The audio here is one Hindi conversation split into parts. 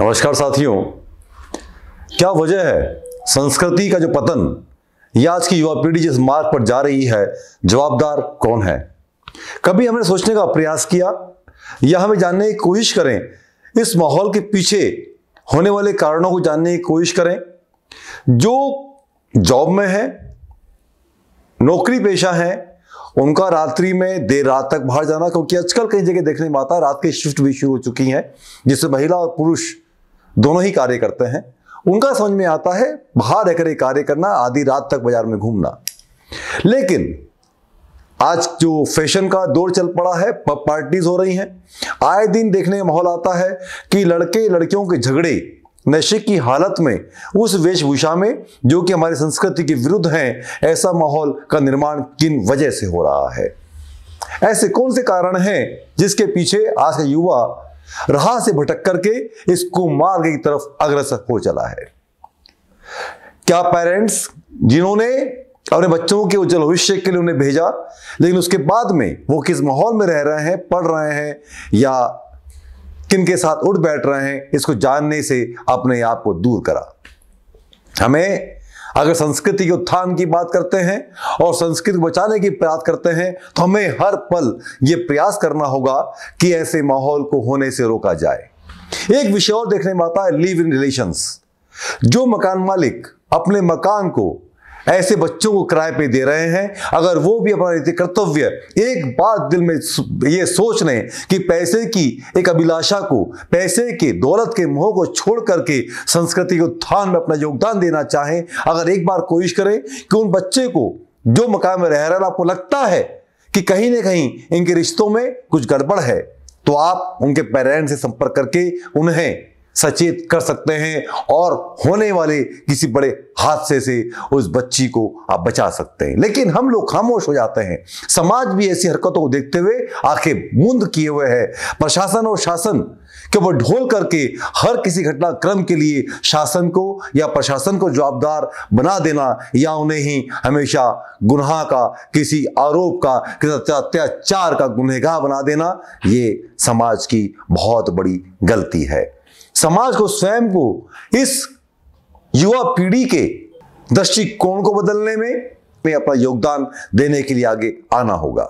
नमस्कार साथियों क्या वजह है संस्कृति का जो पतन या आज की युवा पीढ़ी जिस मार्ग पर जा रही है जवाबदार कौन है कभी हमने सोचने का प्रयास किया या हमें जानने की कोशिश करें इस माहौल के पीछे होने वाले कारणों को जानने की कोशिश करें जो जॉब में है नौकरी पेशा है उनका रात्रि में देर रात तक बाहर जाना क्योंकि आजकल कई जगह देखने में आता है रात की शिफ्ट भी शुरू हो चुकी हैं जिससे महिला और पुरुष दोनों ही कार्य करते हैं उनका समझ में आता है बाहर रहकर कार्य करना आधी रात तक बाजार में घूमना लेकिन आज जो फैशन का दौर चल पड़ा है पार्टीज हो रही हैं आए दिन देखने का माहौल आता है कि लड़के लड़कियों के झगड़े नशे की हालत में उस वेशभूषा में जो कि हमारी संस्कृति के विरुद्ध हैं ऐसा माहौल का निर्माण किन वजह से हो रहा है ऐसे कौन से कारण हैं जिसके पीछे आज का युवा राह से भटक करके इस कुमार्ग की तरफ अग्रसर हो चला है क्या पेरेंट्स जिन्होंने अपने बच्चों के उज्जवल भविष्य के लिए उन्हें भेजा लेकिन उसके बाद में वो किस माहौल में रह रहे हैं पढ़ रहे हैं या किन के साथ उठ बैठ रहे हैं इसको जानने से अपने आप को दूर करा हमें अगर संस्कृति के उत्थान की बात करते हैं और संस्कृति को बचाने की प्रयास करते हैं तो हमें हर पल ये प्रयास करना होगा कि ऐसे माहौल को होने से रोका जाए एक विषय और देखने में आता है लिव इन रिलेशंस जो मकान मालिक अपने मकान को ऐसे बच्चों को किराए पे दे रहे हैं अगर वो भी अपना रीति कर्तव्य एक बात दिल में ये सोच लें कि पैसे की एक अभिलाषा को पैसे के दौलत के मोह को छोड़ करके संस्कृति के उत्थान में अपना योगदान देना चाहें अगर एक बार कोशिश करें कि उन बच्चे को जो मकान में रह रहा आपको लगता है कि कहीं ना कहीं इनके रिश्तों में कुछ गड़बड़ है तो आप उनके पेरेंट्स से संपर्क करके उन्हें सचेत कर सकते हैं और होने वाले किसी बड़े हादसे से उस बच्ची को आप बचा सकते हैं लेकिन हम लोग खामोश हो जाते हैं समाज भी ऐसी हरकतों को देखते हुए आंखें मूंद किए हुए है प्रशासन और शासन के ऊपर ढोल करके हर किसी घटनाक्रम के लिए शासन को या प्रशासन को जवाबदार बना देना या उन्हें ही हमेशा गुनाह का किसी आरोप का किसी अत्याचार का गुनहगार बना देना ये समाज की बहुत बड़ी गलती है समाज को स्वयं को इस युवा पीढ़ी के दृष्टिकोण को बदलने में में अपना योगदान देने के लिए आगे आना होगा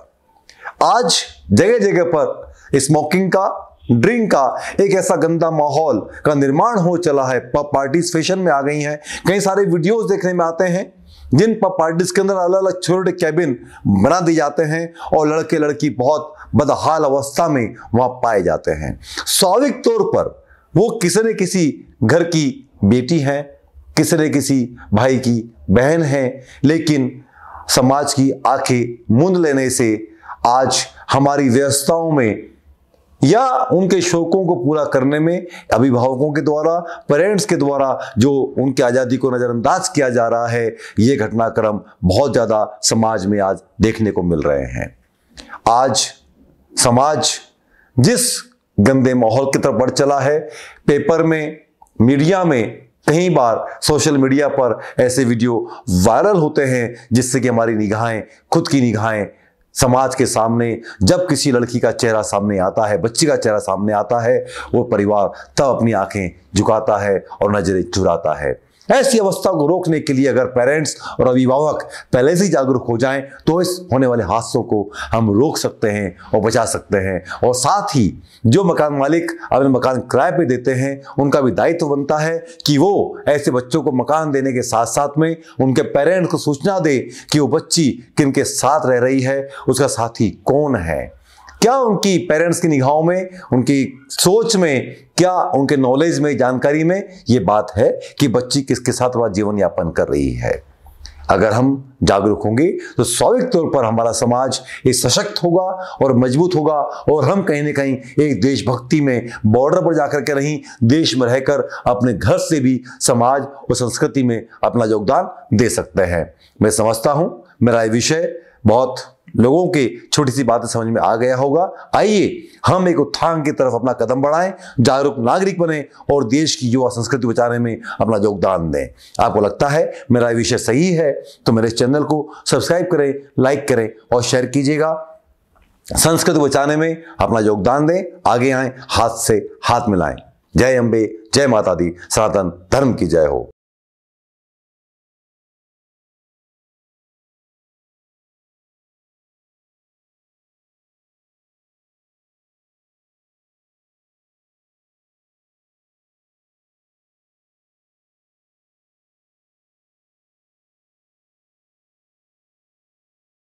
आज जगह जगह पर स्मोकिंग का ड्रिंक का एक ऐसा गंदा माहौल का निर्माण हो चला है पब पार्टीज फैशन में आ गई हैं कई सारे वीडियोस देखने में आते हैं जिन पब पार्टीज के अंदर अलग अलग छोटे कैबिन बना दिए जाते हैं और लड़के लड़की बहुत बदहाल अवस्था में वहां पाए जाते हैं स्वाभाविक तौर पर वो किसी न किसी घर की बेटी है किसी न किसी भाई की बहन है लेकिन समाज की आंखें मूंद लेने से आज हमारी व्यवस्थाओं में या उनके शौकों को पूरा करने में अभिभावकों के द्वारा पेरेंट्स के द्वारा जो उनकी आज़ादी को नज़रअंदाज किया जा रहा है ये घटनाक्रम बहुत ज़्यादा समाज में आज देखने को मिल रहे हैं आज समाज जिस गंदे माहौल की तरफ बढ़ चला है पेपर में मीडिया में कई बार सोशल मीडिया पर ऐसे वीडियो वायरल होते हैं जिससे कि हमारी निगाहें खुद की निगाहें समाज के सामने जब किसी लड़की का चेहरा सामने आता है बच्ची का चेहरा सामने आता है वो परिवार तब अपनी आंखें झुकाता है और नजरें चुराता है ऐसी अवस्था को रोकने के लिए अगर पेरेंट्स और अभिभावक पहले से ही जागरूक हो जाएं तो इस होने वाले हादसों को हम रोक सकते हैं और बचा सकते हैं और साथ ही जो मकान मालिक अपने मकान किराए पे देते हैं उनका भी दायित्व तो बनता है कि वो ऐसे बच्चों को मकान देने के साथ साथ में उनके पेरेंट्स को सूचना दे कि वो बच्ची किन के साथ रह रही है उसका साथी कौन है क्या उनकी पेरेंट्स की निगाहों में उनकी सोच में क्या उनके नॉलेज में जानकारी में ये बात है कि बच्ची किसके साथ वह जीवन यापन कर रही है अगर हम जागरूक होंगे तो स्वाभाविक तौर पर हमारा समाज एक सशक्त होगा और मजबूत होगा और हम कहीं ना कहीं एक देशभक्ति में बॉर्डर पर जाकर के नहीं देश में रहकर अपने घर से भी समाज और संस्कृति में अपना योगदान दे सकते हैं मैं समझता हूँ मेरा ये विषय बहुत लोगों के छोटी सी बात समझ में आ गया होगा आइए हम एक उत्थान की तरफ अपना कदम बढ़ाएं जागरूक नागरिक बने और देश की युवा संस्कृति बचाने में अपना योगदान दें आपको लगता है मेरा विषय सही है तो मेरे चैनल को सब्सक्राइब करें लाइक करें और शेयर कीजिएगा संस्कृति बचाने में अपना योगदान दें आगे आए हाथ से हाथ मिलाएं जय अंबे जय माता दी सनातन धर्म की जय हो